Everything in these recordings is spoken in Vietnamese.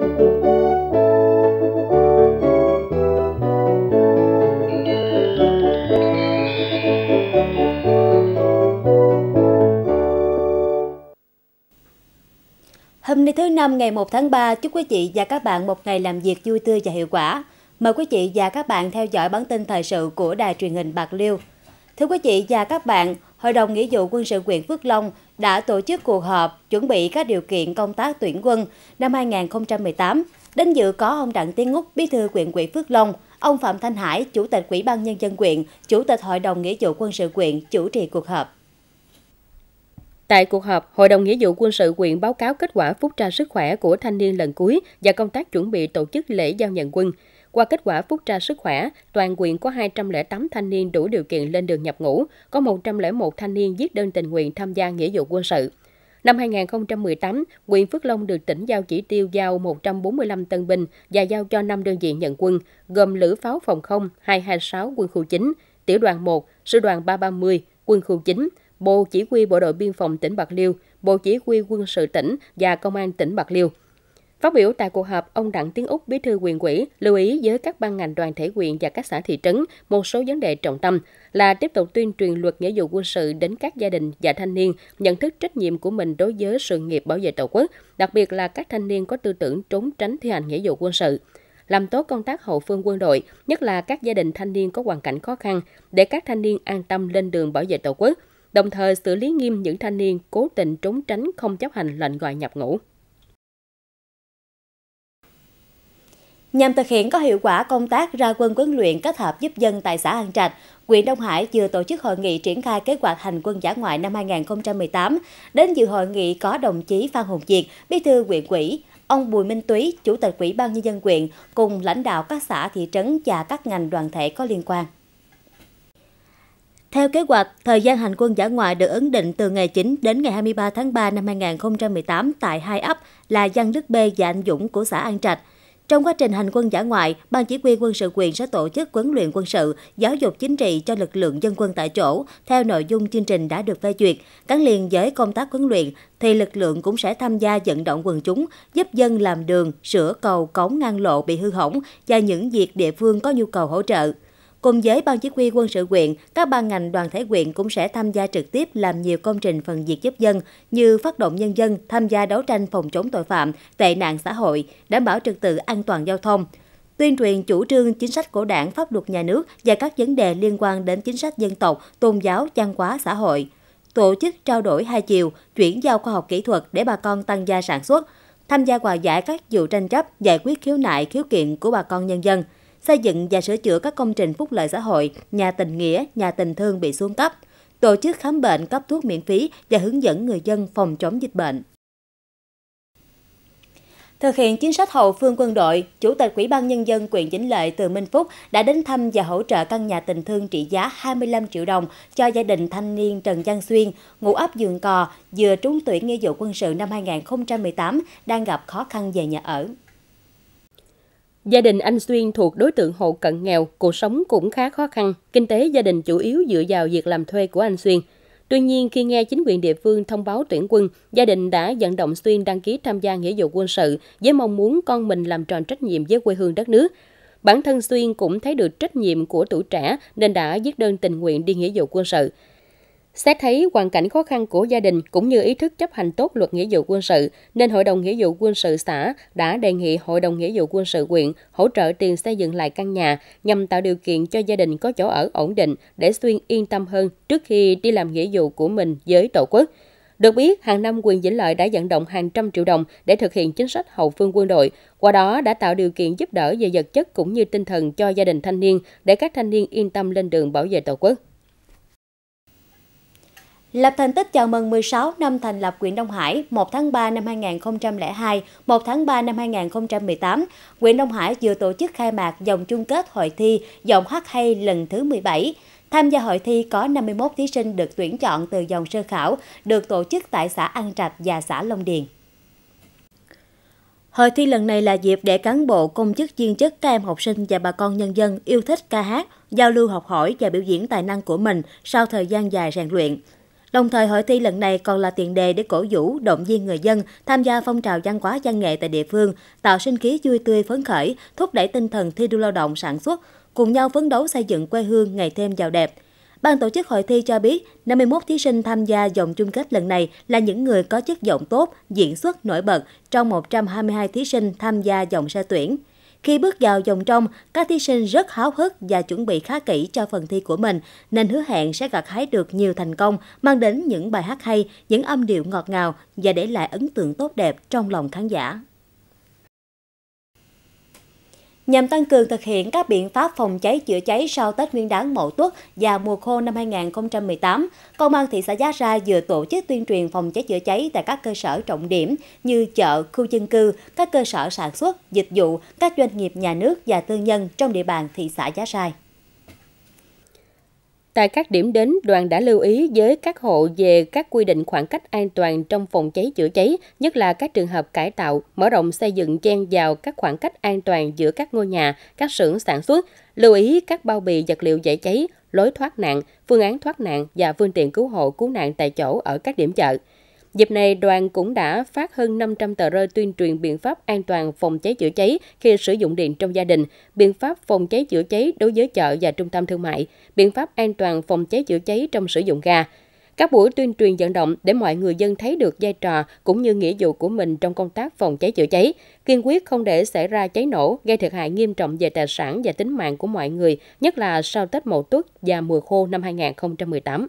Hôm nay thứ năm ngày 1 tháng 3, chúc quý chị và các bạn một ngày làm việc vui tươi và hiệu quả. Mời quý chị và các bạn theo dõi bản tin thời sự của đài truyền hình Bạc Liêu. Thưa quý chị và các bạn, Hội đồng Nghĩa vụ Quân sự huyện Phước Long đã tổ chức cuộc họp chuẩn bị các điều kiện công tác tuyển quân năm 2018. Đến dự có ông Đặng Tiến Ngúc, Bí thư quyện quỹ Phước Long, ông Phạm Thanh Hải, Chủ tịch Ủy ban Nhân dân quyện, Chủ tịch Hội đồng Nghĩa vụ quân sự quyện chủ trì cuộc họp. Tại cuộc họp, Hội đồng Nghĩa vụ quân sự quyện báo cáo kết quả phúc tra sức khỏe của thanh niên lần cuối và công tác chuẩn bị tổ chức lễ giao nhận quân. Qua kết quả phúc tra sức khỏe, toàn quyện có 208 thanh niên đủ điều kiện lên đường nhập ngũ, có 101 thanh niên viết đơn tình nguyện tham gia nghĩa vụ quân sự. Năm 2018, huyện Phước Long được tỉnh giao chỉ tiêu giao 145 tân binh và giao cho 5 đơn vị nhận quân, gồm Lữ pháo phòng không 226 quân khu 9, Tiểu đoàn 1, Sư đoàn 330, quân khu 9, Bộ Chỉ huy Bộ đội Biên phòng tỉnh Bạc Liêu, Bộ Chỉ huy Quân sự tỉnh và Công an tỉnh Bạc Liêu. Phát biểu tại cuộc họp, ông Đặng Tiến Úc, Bí thư quyền quỹ, lưu ý với các ban ngành đoàn thể quyền và các xã thị trấn một số vấn đề trọng tâm là tiếp tục tuyên truyền luật nghĩa vụ quân sự đến các gia đình và thanh niên, nhận thức trách nhiệm của mình đối với sự nghiệp bảo vệ Tổ quốc, đặc biệt là các thanh niên có tư tưởng trốn tránh thi hành nghĩa vụ quân sự làm tốt công tác hậu phương quân đội, nhất là các gia đình thanh niên có hoàn cảnh khó khăn, để các thanh niên an tâm lên đường bảo vệ Tổ quốc, đồng thời xử lý nghiêm những thanh niên cố tình trốn tránh không chấp hành lệnh gọi nhập ngũ. Nhằm thực hiện có hiệu quả công tác ra quân huấn luyện kết hợp giúp dân tại xã An Trạch, huyện Đông Hải vừa tổ chức hội nghị triển khai kế hoạch hành quân giả ngoại năm 2018. Đến dự hội nghị có đồng chí Phan Hùng Diệt, bí thư huyện ủy, ông Bùi Minh Túy, chủ tịch Ủy ban nhân dân huyện cùng lãnh đạo các xã thị trấn và các ngành đoàn thể có liên quan. Theo kế hoạch, thời gian hành quân giả ngoại được ấn định từ ngày 9 đến ngày 23 tháng 3 năm 2018 tại hai ấp là Giang Đức B và Anh Dũng của xã An Trạch – trong quá trình hành quân giả ngoại, Ban Chỉ huy quân sự quyền sẽ tổ chức huấn luyện quân sự, giáo dục chính trị cho lực lượng dân quân tại chỗ, theo nội dung chương trình đã được phê duyệt. Gắn liền với công tác huấn luyện, thì lực lượng cũng sẽ tham gia vận động quần chúng, giúp dân làm đường, sửa cầu, cống ngang lộ bị hư hỏng và những việc địa phương có nhu cầu hỗ trợ. Cùng với Ban Chỉ huy quân sự huyện, các ban ngành đoàn thể huyện cũng sẽ tham gia trực tiếp làm nhiều công trình phần việc giúp dân như phát động nhân dân tham gia đấu tranh phòng chống tội phạm, tệ nạn xã hội, đảm bảo trật tự an toàn giao thông tuyên truyền chủ trương chính sách của đảng pháp luật nhà nước và các vấn đề liên quan đến chính sách dân tộc, tôn giáo, văn hóa, xã hội. Tổ chức trao đổi hai chiều, chuyển giao khoa học kỹ thuật để bà con tăng gia sản xuất, tham gia hòa giải các vụ tranh chấp, giải quyết khiếu nại, khiếu kiện của bà con nhân dân – xây dựng và sửa chữa các công trình phúc lợi xã hội, nhà tình nghĩa, nhà tình thương bị xuống cấp, tổ chức khám bệnh cấp thuốc miễn phí và hướng dẫn người dân phòng chống dịch bệnh. Thực hiện chính sách hậu phương quân đội, Chủ tịch Ủy ban Nhân dân quyền Vĩnh Lợi Từ Minh Phúc đã đến thăm và hỗ trợ căn nhà tình thương trị giá 25 triệu đồng cho gia đình thanh niên Trần Giang Xuyên, ngụ ấp Dường Cò, vừa trúng tuyển nghĩa vụ quân sự năm 2018, đang gặp khó khăn về nhà ở. Gia đình anh Xuyên thuộc đối tượng hộ cận nghèo, cuộc sống cũng khá khó khăn. Kinh tế gia đình chủ yếu dựa vào việc làm thuê của anh Xuyên. Tuy nhiên, khi nghe chính quyền địa phương thông báo tuyển quân, gia đình đã vận động Xuyên đăng ký tham gia nghĩa vụ quân sự với mong muốn con mình làm tròn trách nhiệm với quê hương đất nước. Bản thân Xuyên cũng thấy được trách nhiệm của tuổi trẻ nên đã viết đơn tình nguyện đi nghĩa vụ quân sự. Xét thấy hoàn cảnh khó khăn của gia đình cũng như ý thức chấp hành tốt luật nghĩa vụ quân sự, nên Hội đồng Nghĩa vụ quân sự xã đã đề nghị Hội đồng Nghĩa vụ quân sự huyện hỗ trợ tiền xây dựng lại căn nhà nhằm tạo điều kiện cho gia đình có chỗ ở ổn định để Xuyên yên tâm hơn trước khi đi làm nghĩa vụ của mình với Tổ quốc. Được biết, hàng năm quyền Vĩnh Lợi đã vận động hàng trăm triệu đồng để thực hiện chính sách hậu phương quân đội, qua đó đã tạo điều kiện giúp đỡ về vật chất cũng như tinh thần cho gia đình thanh niên để các thanh niên yên tâm lên đường bảo vệ Tổ quốc. Lập thành tích chào mừng 16 năm thành lập huyện Đông Hải 1 tháng 3 năm 2002, 1 tháng 3 năm 2018, huyện Đông Hải vừa tổ chức khai mạc dòng chung kết hội thi giọng hát hay lần thứ 17. Tham gia hội thi có 51 thí sinh được tuyển chọn từ dòng sơ khảo, được tổ chức tại xã An Trạch và xã Long Điền. Hội thi lần này là dịp để cán bộ, công chức viên chức, các em học sinh và bà con nhân dân yêu thích ca hát, giao lưu học hỏi và biểu diễn tài năng của mình sau thời gian dài rèn luyện. Đồng thời hội thi lần này còn là tiền đề để cổ vũ, động viên người dân tham gia phong trào văn hóa văn nghệ tại địa phương, tạo sinh khí vui tươi phấn khởi, thúc đẩy tinh thần thi đua lao động sản xuất, cùng nhau phấn đấu xây dựng quê hương ngày thêm giàu đẹp. Ban tổ chức hội thi cho biết, 51 thí sinh tham gia vòng chung kết lần này là những người có chất giọng tốt, diễn xuất nổi bật trong 122 thí sinh tham gia vòng sơ tuyển. Khi bước vào vòng trong, các thí sinh rất háo hức và chuẩn bị khá kỹ cho phần thi của mình, nên hứa hẹn sẽ gặt hái được nhiều thành công, mang đến những bài hát hay, những âm điệu ngọt ngào và để lại ấn tượng tốt đẹp trong lòng khán giả nhằm tăng cường thực hiện các biện pháp phòng cháy chữa cháy sau Tết Nguyên đán Mậu Tuất và mùa khô năm 2018, Công an thị xã Giá Rai vừa tổ chức tuyên truyền phòng cháy chữa cháy tại các cơ sở trọng điểm như chợ, khu dân cư, các cơ sở sản xuất, dịch vụ, các doanh nghiệp nhà nước và tư nhân trong địa bàn thị xã Giá Rai. Tại các điểm đến, đoàn đã lưu ý với các hộ về các quy định khoảng cách an toàn trong phòng cháy chữa cháy, nhất là các trường hợp cải tạo, mở rộng xây dựng chen vào các khoảng cách an toàn giữa các ngôi nhà, các xưởng sản xuất, lưu ý các bao bì vật liệu dễ cháy, lối thoát nạn, phương án thoát nạn và phương tiện cứu hộ cứu nạn tại chỗ ở các điểm chợ. Dịp này, đoàn cũng đã phát hơn 500 tờ rơi tuyên truyền biện pháp an toàn phòng cháy chữa cháy khi sử dụng điện trong gia đình, biện pháp phòng cháy chữa cháy đối với chợ và trung tâm thương mại, biện pháp an toàn phòng cháy chữa cháy trong sử dụng ga. Các buổi tuyên truyền vận động để mọi người dân thấy được vai trò cũng như nghĩa vụ của mình trong công tác phòng cháy chữa cháy, kiên quyết không để xảy ra cháy nổ gây thiệt hại nghiêm trọng về tài sản và tính mạng của mọi người, nhất là sau Tết Mậu Tuất và mùa khô năm 2018.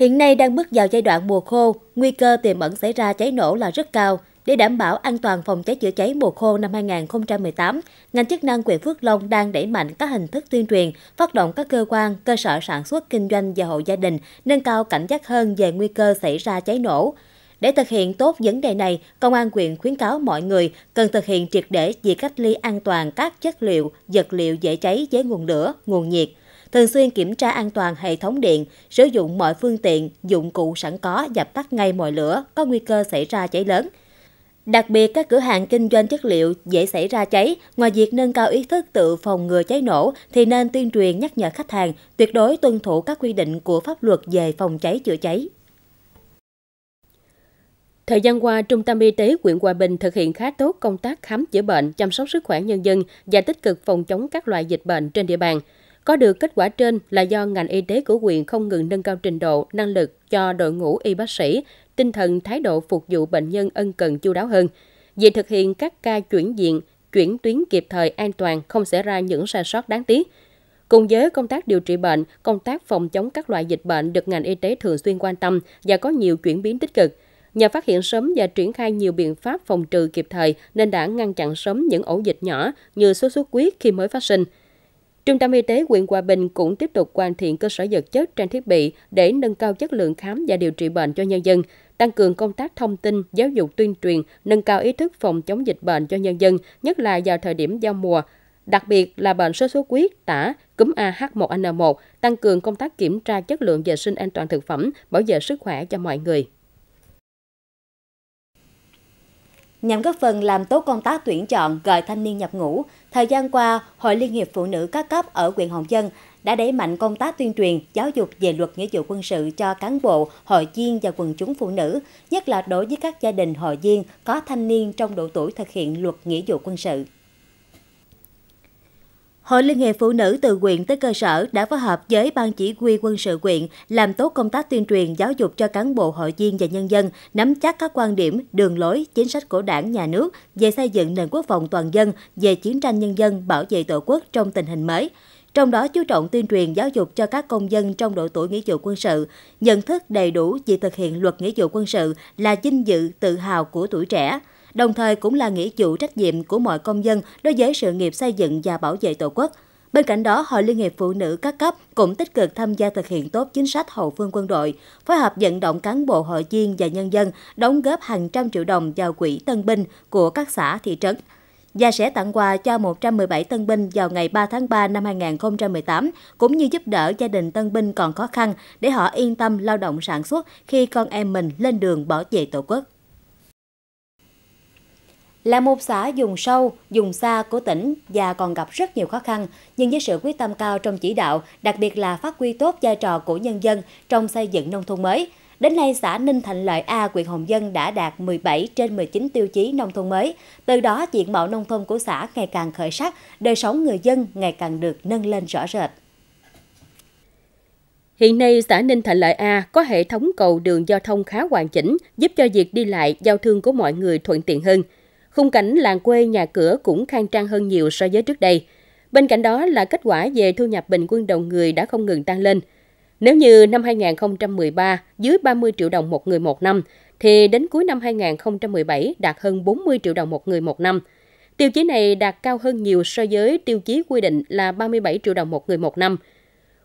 Hiện nay đang bước vào giai đoạn mùa khô, nguy cơ tiềm ẩn xảy ra cháy nổ là rất cao. Để đảm bảo an toàn phòng cháy chữa cháy mùa khô năm 2018, ngành chức năng huyện Phước Long đang đẩy mạnh các hình thức tuyên truyền, phát động các cơ quan, cơ sở sản xuất kinh doanh và hộ gia đình nâng cao cảnh giác hơn về nguy cơ xảy ra cháy nổ. Để thực hiện tốt vấn đề này, Công an huyện khuyến cáo mọi người cần thực hiện triệt để việc cách ly an toàn các chất liệu, vật liệu dễ cháy với nguồn lửa, nguồn nhiệt, thường xuyên kiểm tra an toàn hệ thống điện, sử dụng mọi phương tiện, dụng cụ sẵn có dập tắt ngay mọi lửa có nguy cơ xảy ra cháy lớn. Đặc biệt, các cửa hàng kinh doanh chất liệu dễ xảy ra cháy, ngoài việc nâng cao ý thức tự phòng ngừa cháy nổ, thì nên tuyên truyền nhắc nhở khách hàng tuyệt đối tuân thủ các quy định của pháp luật về phòng cháy chữa cháy. Thời gian qua, Trung tâm Y tế huyện Hòa Bình thực hiện khá tốt công tác khám chữa bệnh, chăm sóc sức khỏe nhân dân và tích cực phòng chống các loại dịch bệnh trên địa bàn. Có được kết quả trên là do ngành y tế của huyện không ngừng nâng cao trình độ, năng lực cho đội ngũ y bác sĩ, tinh thần thái độ phục vụ bệnh nhân ân cần chu đáo hơn. Vì thực hiện các ca chuyển diện, chuyển tuyến kịp thời an toàn không xảy ra những sai sót đáng tiếc. Cùng với công tác điều trị bệnh, công tác phòng chống các loại dịch bệnh được ngành y tế thường xuyên quan tâm và có nhiều chuyển biến tích cực. Nhờ phát hiện sớm và triển khai nhiều biện pháp phòng trừ kịp thời nên đã ngăn chặn sớm những ổ dịch nhỏ như sốt xuất huyết khi mới phát sinh. Trung tâm Y tế huyện Hòa Bình cũng tiếp tục hoàn thiện cơ sở vật chất trang thiết bị để nâng cao chất lượng khám và điều trị bệnh cho nhân dân, tăng cường công tác thông tin, giáo dục tuyên truyền, nâng cao ý thức phòng chống dịch bệnh cho nhân dân, nhất là vào thời điểm giao mùa, đặc biệt là bệnh sốt xuất huyết, tả, cúm AH1N1, tăng cường công tác kiểm tra chất lượng vệ sinh an toàn thực phẩm, bảo vệ sức khỏe cho mọi người. Nhằm góp phần làm tốt công tác tuyển chọn gọi thanh niên nhập ngũ, thời gian qua, Hội Liên hiệp Phụ nữ các cấp ở huyện Hồng Dân đã đẩy mạnh công tác tuyên truyền, giáo dục về luật nghĩa vụ quân sự cho cán bộ, hội viên và quần chúng phụ nữ, nhất là đối với các gia đình hội viên có thanh niên trong độ tuổi thực hiện luật nghĩa vụ quân sự. Hội Liên hiệp Phụ nữ từ quyện tới cơ sở đã phối hợp với Ban Chỉ huy quân sự quyện làm tốt công tác tuyên truyền giáo dục cho cán bộ hội viên và nhân dân nắm chắc các quan điểm, đường lối, chính sách của đảng, nhà nước về xây dựng nền quốc phòng toàn dân, về chiến tranh nhân dân, bảo vệ tổ quốc trong tình hình mới trong đó chú trọng tuyên truyền giáo dục cho các công dân trong độ tuổi nghĩa vụ quân sự, nhận thức đầy đủ về thực hiện luật nghĩa vụ quân sự là vinh dự tự hào của tuổi trẻ đồng thời cũng là nghĩa vụ trách nhiệm của mọi công dân đối với sự nghiệp xây dựng và bảo vệ Tổ quốc. Bên cạnh đó, Hội Liên hiệp Phụ nữ các cấp cũng tích cực tham gia thực hiện tốt chính sách hậu phương quân đội, phối hợp vận động cán bộ hội viên và nhân dân đóng góp hàng trăm triệu đồng vào quỹ tân binh của các xã, thị trấn và sẽ tặng quà cho 117 tân binh vào ngày 3 tháng 3 năm 2018, cũng như giúp đỡ gia đình tân binh còn khó khăn để họ yên tâm lao động sản xuất khi con em mình lên đường bảo vệ Tổ quốc. Là một xã dùng sâu, dùng xa của tỉnh và còn gặp rất nhiều khó khăn, nhưng với sự quyết tâm cao trong chỉ đạo, đặc biệt là phát huy tốt vai trò của nhân dân trong xây dựng nông thôn mới, Đến nay, xã Ninh thành Lợi A, huyện Hồng Dân đã đạt 17 trên 19 tiêu chí nông thôn mới. Từ đó, diện mạo nông thôn của xã ngày càng khởi sắc, đời sống người dân ngày càng được nâng lên rõ rệt. Hiện nay, xã Ninh thành Lợi A có hệ thống cầu đường giao thông khá hoàn chỉnh, giúp cho việc đi lại, giao thương của mọi người thuận tiện hơn – khung cảnh làng quê nhà cửa cũng khang trang hơn nhiều so với trước đây. Bên cạnh đó là kết quả về thu nhập bình quân đầu người đã không ngừng tăng lên. Nếu như năm 2013 dưới 30 triệu đồng một người một năm, thì đến cuối năm 2017 đạt hơn 40 triệu đồng một người một năm. Tiêu chí này đạt cao hơn nhiều so với tiêu chí quy định là 37 triệu đồng một người một năm –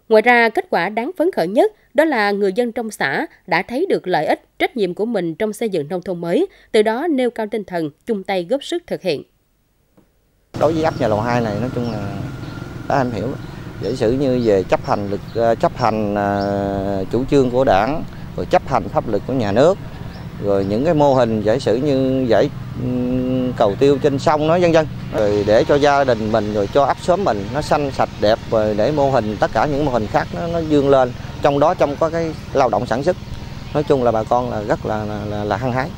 Ngoài ra, kết quả đáng phấn khởi nhất đó là người dân trong xã đã thấy được lợi ích, trách nhiệm của mình trong xây dựng nông thôn mới, từ đó nêu cao tinh thần chung tay góp sức thực hiện. Đối với ấp nhà lầu 2 này nói chung là đã em hiểu giả sử như về chấp hành lực ờ, chấp hành ờ, chủ trương của đảng rồi chấp hành pháp luật của nhà nước rồi những cái mô hình giải sử như giải cầu tiêu trên sông nó dân dân rồi để cho gia đình mình rồi cho ấp xóm mình nó xanh sạch đẹp rồi để mô hình tất cả những mô hình khác nó, nó dương lên trong đó trong có cái lao động sản xuất nói chung là bà con là rất là là, là, là hăng hái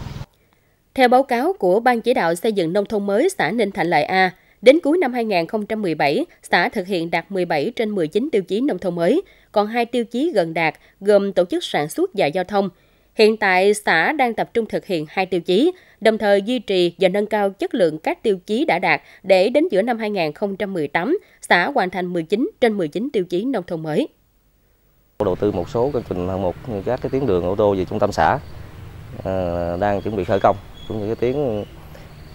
theo báo cáo của Ban chỉ đạo xây dựng nông thôn mới xã Ninh Thạnh Lợi A, đến cuối năm 2017, xã thực hiện đạt 17 trên 19 tiêu chí nông thôn mới, còn hai tiêu chí gần đạt gồm tổ chức sản xuất và giao thông – Hiện tại, xã đang tập trung thực hiện hai tiêu chí, đồng thời duy trì và nâng cao chất lượng các tiêu chí đã đạt để đến giữa năm 2018, xã hoàn thành 19 trên 19 tiêu chí nông thôn mới. Đầu tư một số cái trình một các cái tuyến đường ô tô về trung tâm xã à, đang chuẩn bị khởi công cũng như cái tuyến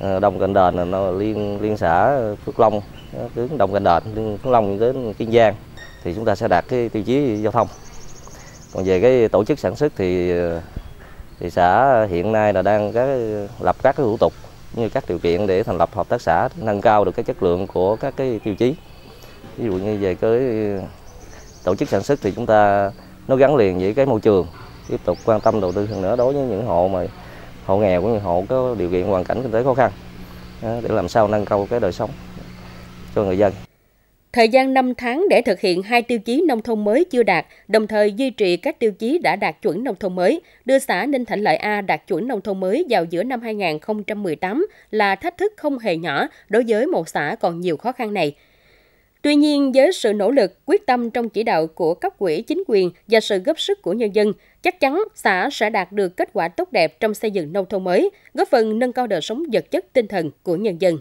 à, đồng cạnh đền nó liên liên xã Phước Long tuyến đồng cạnh đền Phước Long đến Kiên Giang thì chúng ta sẽ đạt cái tiêu chí giao thông còn về cái tổ chức sản xuất thì thì xã hiện nay là đang các, lập các cái thủ tục như các điều kiện để thành lập hợp tác xã nâng cao được cái chất lượng của các cái tiêu chí ví dụ như về cái tổ chức sản xuất thì chúng ta nó gắn liền với cái môi trường tiếp tục quan tâm đầu tư hơn nữa đối với những hộ mà hộ nghèo cũng như hộ có điều kiện hoàn cảnh kinh tế khó khăn để làm sao nâng cao cái đời sống cho người dân Thời gian 5 tháng để thực hiện hai tiêu chí nông thôn mới chưa đạt, đồng thời duy trì các tiêu chí đã đạt chuẩn nông thôn mới, đưa xã Ninh Thạnh Lợi A đạt chuẩn nông thôn mới vào giữa năm 2018 là thách thức không hề nhỏ đối với một xã còn nhiều khó khăn này. Tuy nhiên, với sự nỗ lực, quyết tâm trong chỉ đạo của cấp quỹ chính quyền và sự góp sức của nhân dân, chắc chắn xã sẽ đạt được kết quả tốt đẹp trong xây dựng nông thôn mới, góp phần nâng cao đời sống vật chất tinh thần của nhân dân.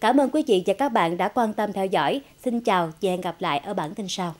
Cảm ơn quý vị và các bạn đã quan tâm theo dõi. Xin chào và hẹn gặp lại ở bản tin sau.